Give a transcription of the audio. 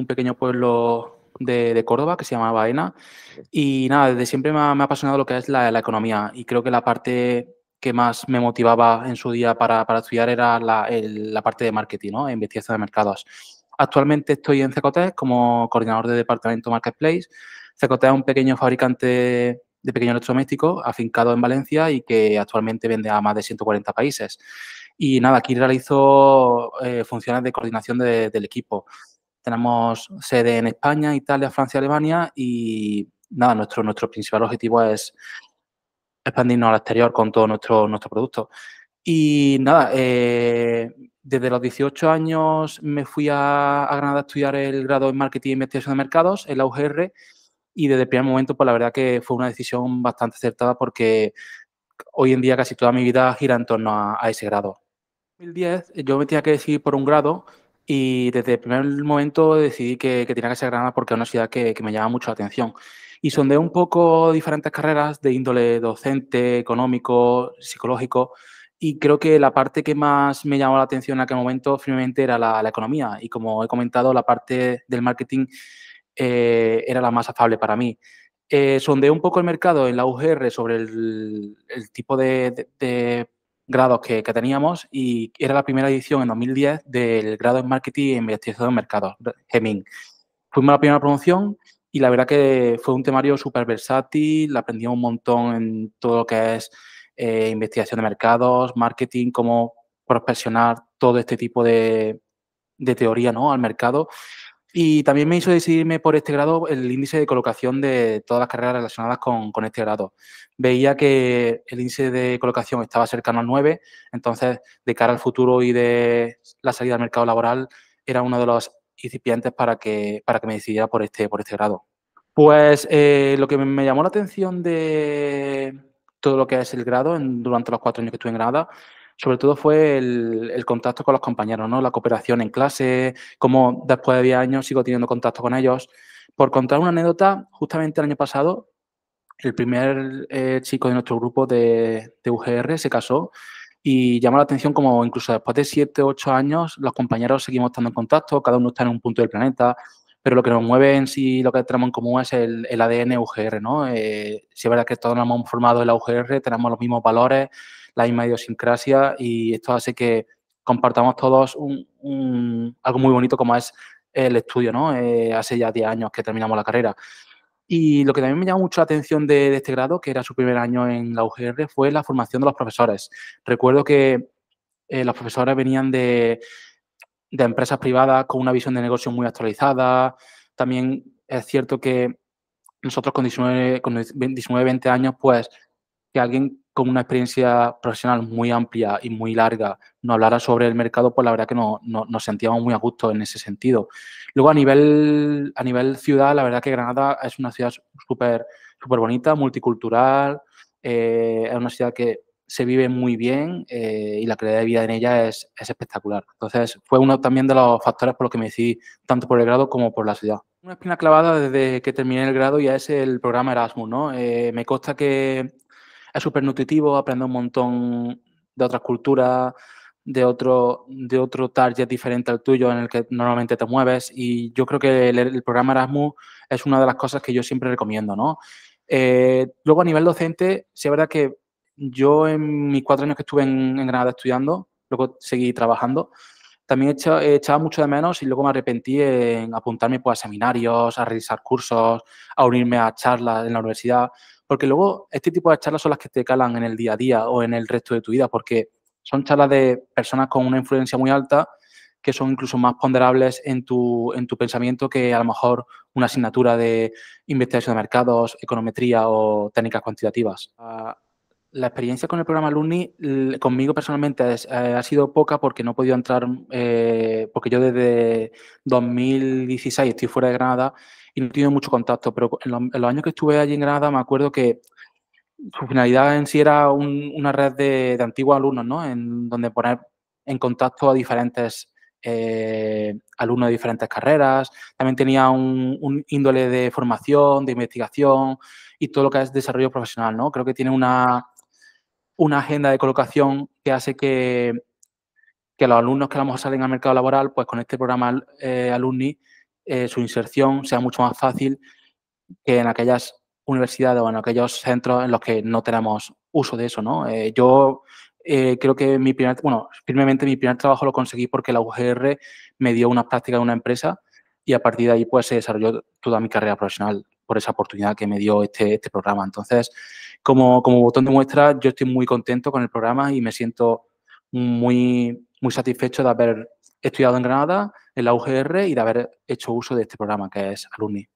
un pequeño pueblo de, Córdoba que se llamaba Baena. Y nada, desde siempre me ha, apasionado lo que es la, economía y creo que la parte que más me motivaba en su día para, estudiar era la, parte de marketing, e investigación de mercados. Actualmente estoy en Cecotec como coordinador de departamento Marketplace. Cecotec es un pequeño fabricante de pequeños electrodomésticos afincado en Valencia y que actualmente vende a más de 140 países. Y nada, aquí realizo eh, funciones de coordinación del equipo, tenemos sede en España, Italia, Francia, Alemania y nada, nuestro, nuestro principal objetivo es expandirnos al exterior con todo nuestro, nuestro producto. Y nada, eh, desde los 18 años me fui a, Granada a estudiar el grado en Marketing e Investigación de Mercados, el UGR, y desde el primer momento, pues la verdad que fue una decisión bastante acertada porque hoy en día casi toda mi vida gira en torno a, a ese grado. En 2010 yo me tenía que decidir por un grado y desde el primer momento decidí que, tenía que ser Granada porque es una ciudad que, me llama mucho la atención. Y sondeé un poco diferentes carreras de índole docente, económico, psicológico. Y creo que la parte que más me llamó la atención en aquel momento firmemente era la, economía. Y como he comentado, la parte del marketing eh, era la más afable para mí. Eh, sondeé un poco el mercado en la UGR sobre el, tipo de grados que, que, teníamos y era la primera edición en 2010 del grado en marketing e investigación de mercados, GEMIN. Fuimos a la primera promoción y la verdad que fue un temario súper versátil, aprendimos un montón en todo lo que es eh, investigación de mercados, marketing, cómo prospeccionar todo este tipo de, de teoría ¿no? al mercado. Y también me hizo decidirme por este grado el índice de colocación de todas las carreras relacionadas con, este grado. Veía que el índice de colocación estaba cercano al 9, entonces de cara al futuro y de la salida al mercado laboral era uno de los incipientes para que, para que me decidiera por este, por este grado. Pues eh, lo que me llamó la atención de todo lo que es el grado durante los cuatro años que estuve en Granada sobre todo fue el, contacto con los compañeros, ¿no? La cooperación en clase, cómo después de 10 años sigo teniendo contacto con ellos. Por contar una anécdota, justamente el año pasado, el primer eh, chico de nuestro grupo de, UGR se casó y llamó la atención como incluso después de 7, 8 años, los compañeros seguimos estando en contacto, cada uno está en un punto del planeta, pero lo que nos mueve en sí, lo que tenemos en común es el, ADN UGR, ¿no? Eh, si es verdad que todos nos hemos formado en la UGR, tenemos los mismos valores, la misma idiosincrasia y esto hace que compartamos todos un, algo muy bonito como es el estudio, ¿no? Eh, hace ya 10 años que terminamos la carrera. Y lo que también me llamó mucho la atención de, este grado, que era su primer año en la UGR, fue la formación de los profesores. Recuerdo que eh, los profesores venían de, empresas privadas con una visión de negocio muy actualizada. También es cierto que nosotros con con 19, 20 años, pues que alguien con una experiencia profesional muy amplia y muy larga nos hablara sobre el mercado, pues la verdad que no, no, nos sentíamos muy a gusto en ese sentido. Luego a nivel, a nivel ciudad, la verdad que Granada es una ciudad súper super bonita, multicultural, eh, es una ciudad que se vive muy bien eh, y la calidad de vida en ella es, es, espectacular. Entonces, fue uno también de los factores por los que me decidí tanto por el grado como por la ciudad. Una espina clavada desde que terminé el grado ya es el programa Erasmus, ¿no? Eh, me consta que es súper nutritivo, aprende un montón de otras culturas, de otro, de otro target diferente al tuyo en el que normalmente te mueves. Y yo creo que el, programa Erasmus es una de las cosas que yo siempre recomiendo, ¿no? Eh, luego, a nivel docente, sí es verdad que yo en mis cuatro años que estuve en, Granada estudiando, luego seguí trabajando, también echaba, mucho de menos y luego me arrepentí en apuntarme pues, a seminarios, a realizar cursos, a unirme a charlas en la universidad, porque luego este tipo de charlas son las que te calan en el día a día o en el resto de tu vida, porque son charlas de personas con una influencia muy alta que son incluso más ponderables en tu, en tu pensamiento que a lo mejor una asignatura de investigación de mercados, econometría o técnicas cuantitativas. Ah, la experiencia con el programa Alumni, conmigo personalmente, ha sido poca porque no he podido entrar, eh, porque yo desde 2016 estoy fuera de Granada y no he tenido mucho contacto, pero en los, años que estuve allí en Granada me acuerdo que su finalidad en sí era una red de, antiguos alumnos, ¿no? En donde poner en contacto a diferentes eh, alumnos de diferentes carreras. También tenía un, un, índole de formación, de investigación y todo lo que es desarrollo profesional, ¿no? Creo que tiene una una agenda de colocación que hace que, los alumnos que vamos a salir salen al mercado laboral, pues con este programa eh, alumni, eh, su inserción sea mucho más fácil que en aquellas universidades o en aquellos centros en los que no tenemos uso de eso, ¿no? Eh, yo creo que mi primer, bueno, firmemente mi primer trabajo lo conseguí porque la UGR me dio una práctica de una empresa y a partir de ahí pues se desarrolló toda mi carrera profesional por esa oportunidad que me dio este, este programa. Entonces, como, como botón de muestra, yo estoy muy contento con el programa y me siento muy, muy satisfecho de haber estudiado en Granada, en la UGR y de haber hecho uso de este programa que es Alumni.